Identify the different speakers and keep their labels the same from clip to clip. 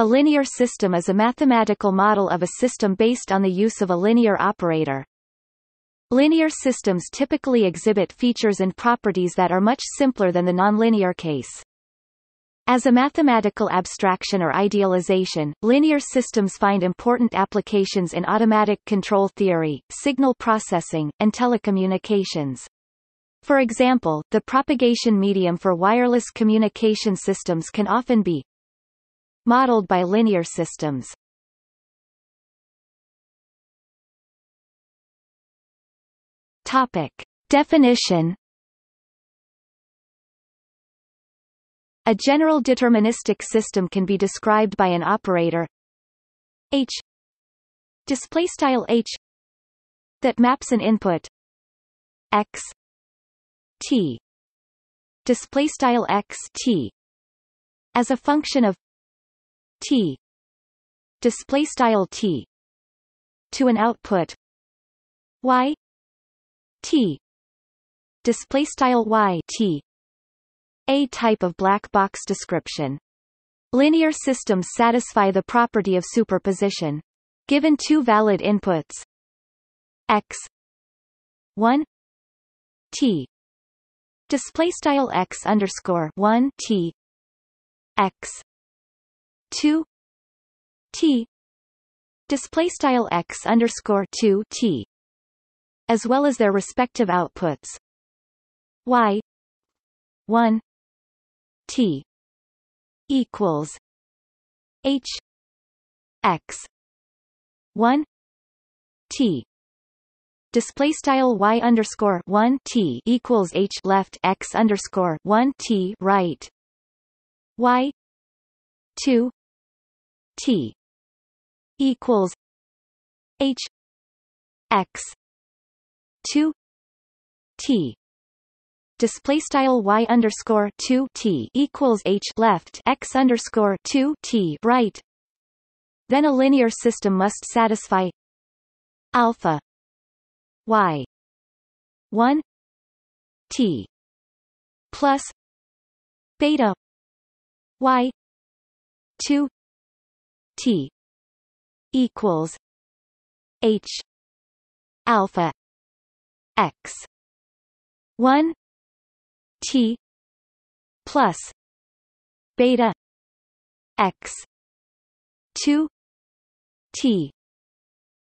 Speaker 1: A linear system is a mathematical model of a system based on the use of a linear operator. Linear systems typically exhibit features and properties that are much simpler than the nonlinear case. As a mathematical abstraction or idealization, linear systems find important applications in automatic control theory, signal processing, and telecommunications. For example, the propagation medium for wireless communication systems can often be
Speaker 2: modeled by linear systems. Topic. Definition A general deterministic system can be described by an operator H display style H that maps an input X T display style X T as a function of T display style T to an output Y T display style
Speaker 1: Y T a type of black box description linear systems satisfy the property of superposition given two valid inputs
Speaker 2: x 1 t display style x underscore 1 t x 2 t display style x underscore 2 t as well as their respective outputs y 1 t equals h x 1 t display style y underscore 1 t equals h left x underscore 1 t right y 2 T equals H X two T
Speaker 1: display style y underscore 2 t equals h left x underscore 2 t right then a linear system must satisfy
Speaker 2: alpha y 1 t plus beta y 2 T equals H alpha X one T plus beta X two T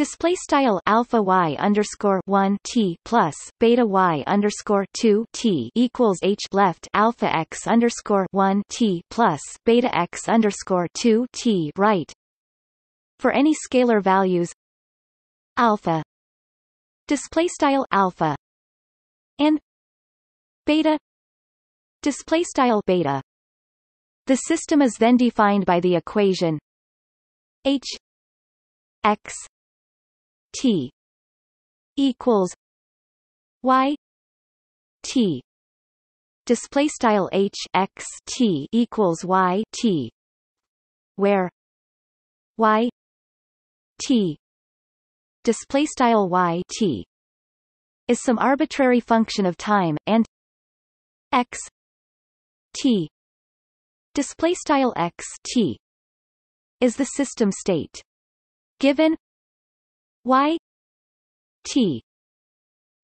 Speaker 2: display
Speaker 1: style alpha y underscore 1 t plus beta y underscore 2 t equals h left alpha x underscore 1 t plus beta x underscore 2 t right for any scalar values
Speaker 2: alpha display style alpha and beta display style beta the system is then defined by the equation h x T equals Y T display style H X T equals Y T where Y T display style Y T is some arbitrary function of time and X T display style X T is the system state given y t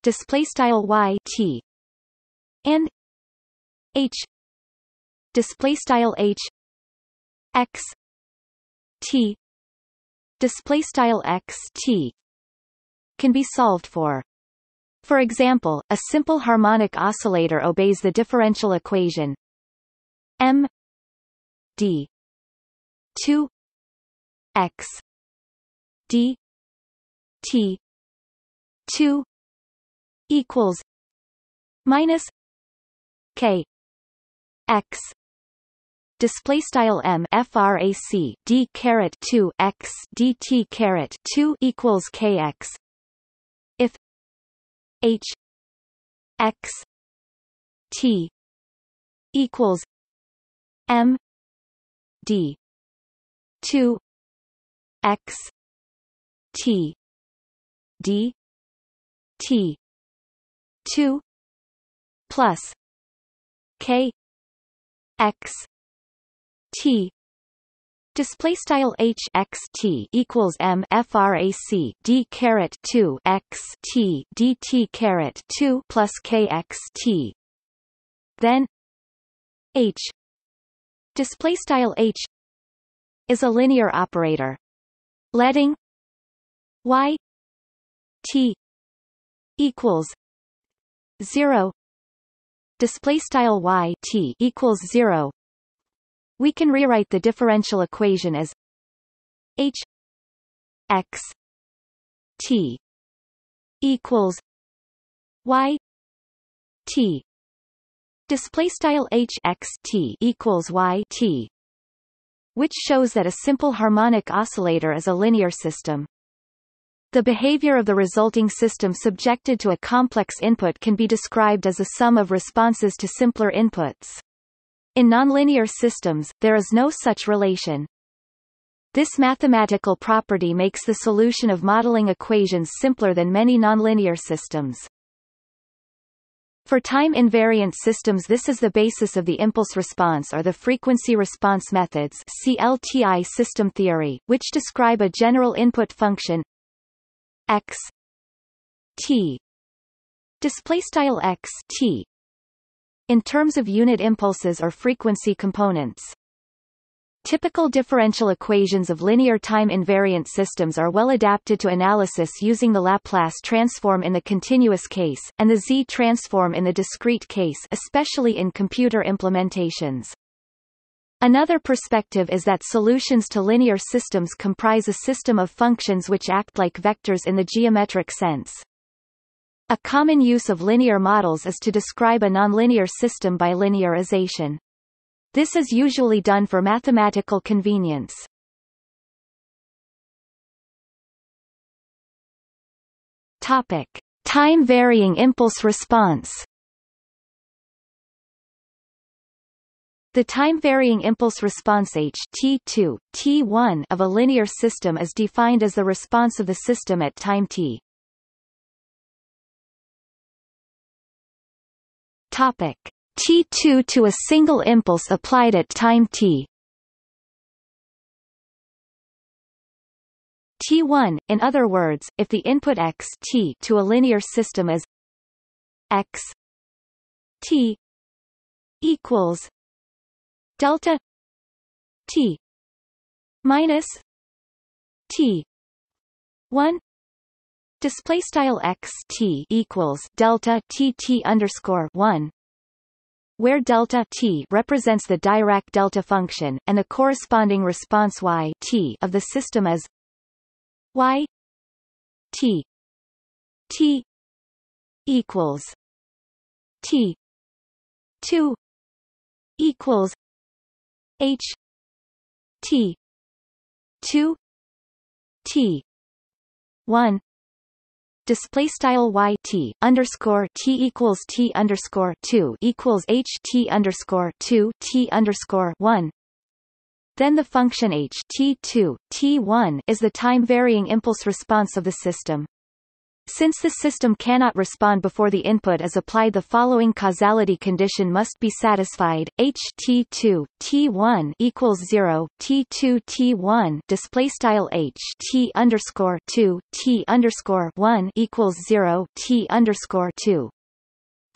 Speaker 2: display style Y, T, N, H, and display style h x t display style x t can be solved for for example a simple harmonic oscillator obeys the differential equation m d 2 x d T two equals minus K X display style m frac d caret 2 x dt caret 2 equals kx if h x t equals m d 2 x t d t 2 plus k x t
Speaker 1: display style h x t equals m frac d caret 2 t d t caret 2 plus k x t
Speaker 2: then h display style h is a linear operator letting y T equals zero display style y t equals zero we can rewrite the differential equation as h x t equals y t
Speaker 1: display style h x t equals y t which shows that a simple harmonic oscillator is a linear system the behavior of the resulting system subjected to a complex input can be described as a sum of responses to simpler inputs. In nonlinear systems, there is no such relation. This mathematical property makes the solution of modeling equations simpler than many nonlinear systems. For time-invariant systems this is the basis of the impulse response or the frequency response methods CLTI system theory, which describe a general input function
Speaker 2: x t display style x t
Speaker 1: in terms of unit impulses or frequency components. Typical differential equations of linear time invariant systems are well adapted to analysis using the Laplace transform in the continuous case, and the Z transform in the discrete case especially in computer implementations. Another perspective is that solutions to linear systems comprise a system of functions which act like vectors in the geometric sense. A common use of linear models is to describe a nonlinear system by linearization. This is usually done for mathematical
Speaker 2: convenience. Topic: Time-varying impulse response
Speaker 1: The time-varying impulse response h t2, t1 of a linear system is defined as the response of the system at time
Speaker 2: t. Topic t2 to a single impulse applied at time t. T1, in other words, if the input x t to a linear system is x t equals delta t minus t 1
Speaker 1: display style x t equals delta t t underscore 1 where delta t represents the Dirac delta function and the corresponding response y t of the system is y
Speaker 2: t t equals t 2 equals H T two T one
Speaker 1: display style y t underscore t equals t underscore two equals h t underscore two t underscore one. Then the function h t two t one is the time varying impulse response of the system. Since the system cannot respond before the input is applied the following causality condition must be satisfied, ht2, t1 equals 0, t2, t1 display style h t underscore 2, t underscore 1 equals 0, t underscore 2.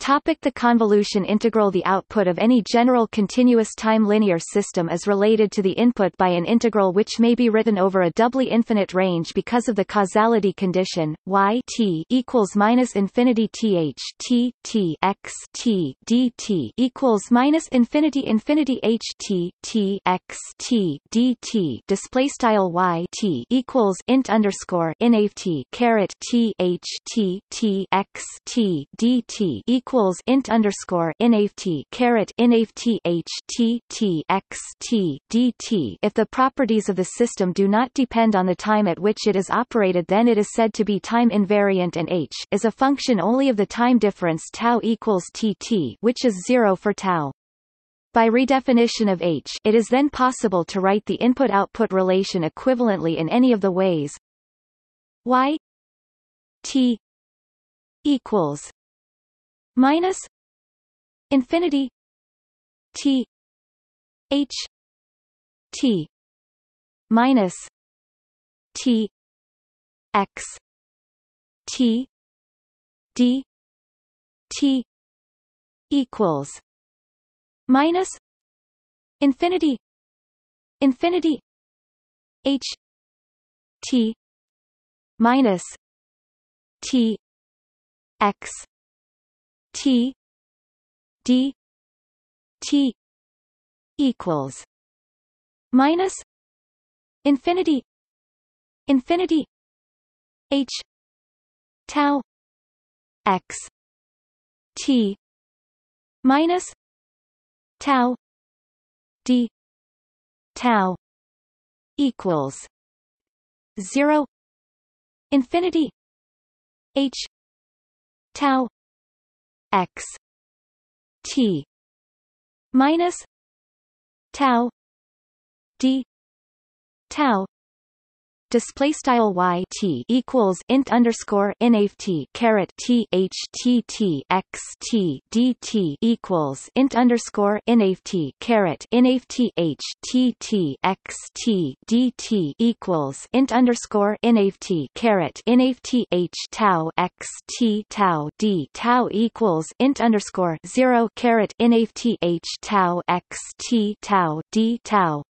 Speaker 1: Topic the convolution integral The output of any general continuous time linear system is related to the input by an integral which may be written over a doubly infinite range because of the causality condition, y t equals minus infinity th t t x t dt equals minus infinity infinity h t t x t dt display style y t equals int underscore nat caret t h t t x t dt equals equals int underscore nft caret nft h t t x t If the properties of the system do not depend on the time at which it is operated, then it is said to be time invariant, and h is a function only of the time difference tau equals tt, which is zero for tau. By redefinition of H it is then possible to write the input-output relation equivalently in any of the ways y
Speaker 2: t equals minus infinity t h t minus t x t d t equals minus infinity infinity h t minus t x T D T equals minus infinity infinity H tau X T minus tau D tau equals zero infinity H tau x t minus tau d
Speaker 1: tau display style y t equals int underscore nat caret t h t t x t d t equals int underscore nat caret nat h t t x t d t equals int underscore nat caret nat h tau x t tau d tau equals int underscore zero caret nat h tau x t tau d tau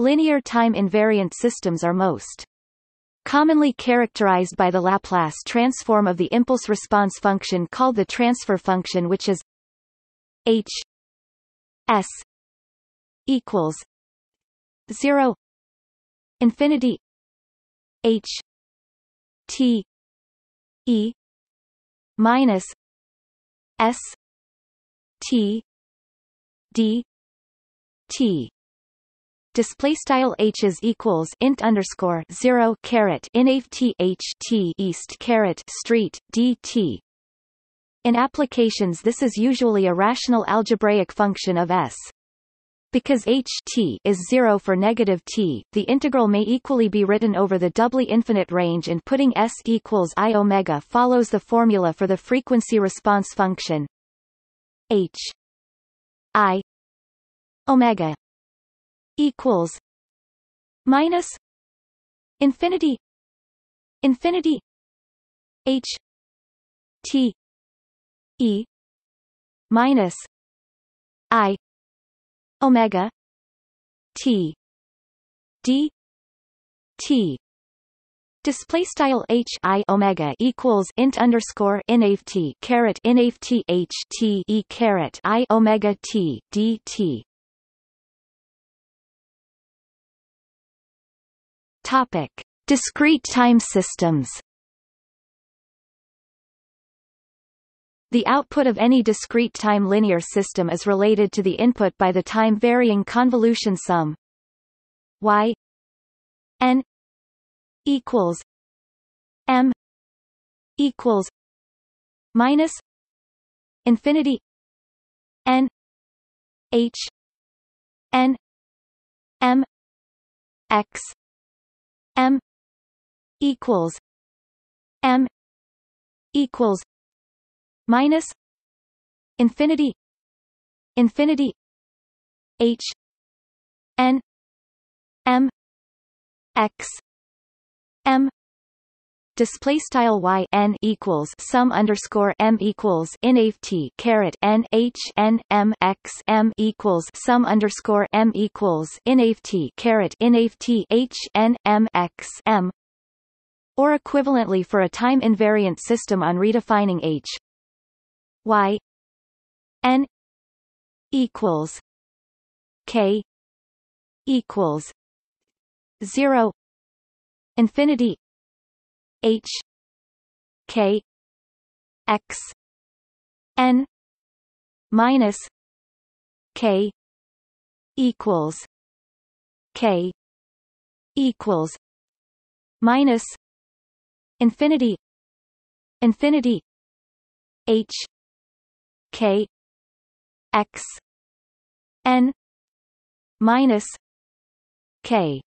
Speaker 1: Linear time invariant systems are most commonly characterized by the Laplace transform of the impulse response function called the transfer function which is
Speaker 2: h s equals 0 infinity h t e minus s t d t display
Speaker 1: style h is equals int underscore zero caret in h t east caret street dt. In applications, this is usually a rational algebraic function of S. Because h t is 0 for negative t, the integral may equally be written over the doubly infinite range and putting s equals i omega follows the formula for the frequency response function
Speaker 2: h i omega equals minus infinity infinity h t e minus i omega t d t Display style h i
Speaker 1: omega equals int underscore n a t caret n a t h t e caret i omega t d t
Speaker 2: Topic: Discrete time systems. The output of any discrete time linear system is related to the input by the time-varying convolution sum y n equals m equals minus infinity n h n m x M equals M equals minus infinity infinity H N M X M display
Speaker 1: style y n equals sum underscore m equals nft caret n h n m x m equals sum underscore m equals nft caret nft h n m x m or equivalently for a time invariant system on redefining h y
Speaker 2: n equals k equals 0 infinity H K X N minus K equals K equals minus infinity infinity H K X N minus
Speaker 1: K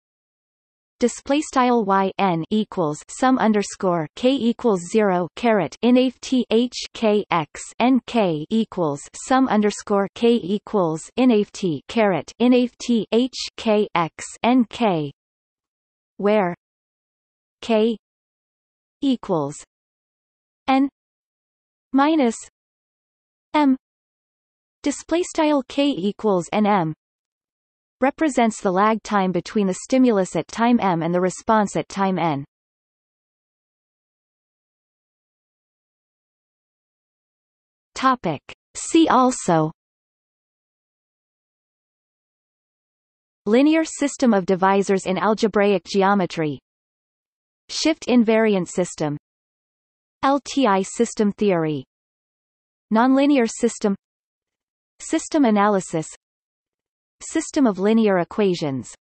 Speaker 1: display style y n equals sum underscore k equals zero caret in a t h k x n k equals sum underscore k equals in a t caret in a t h k x
Speaker 2: n k, where k equals n minus m display style k equals nm represents the lag time between the stimulus at time m and the response at time n. Topic. See also Linear system
Speaker 1: of divisors in algebraic geometry Shift invariant system LTI system theory Nonlinear system
Speaker 2: System analysis System of linear equations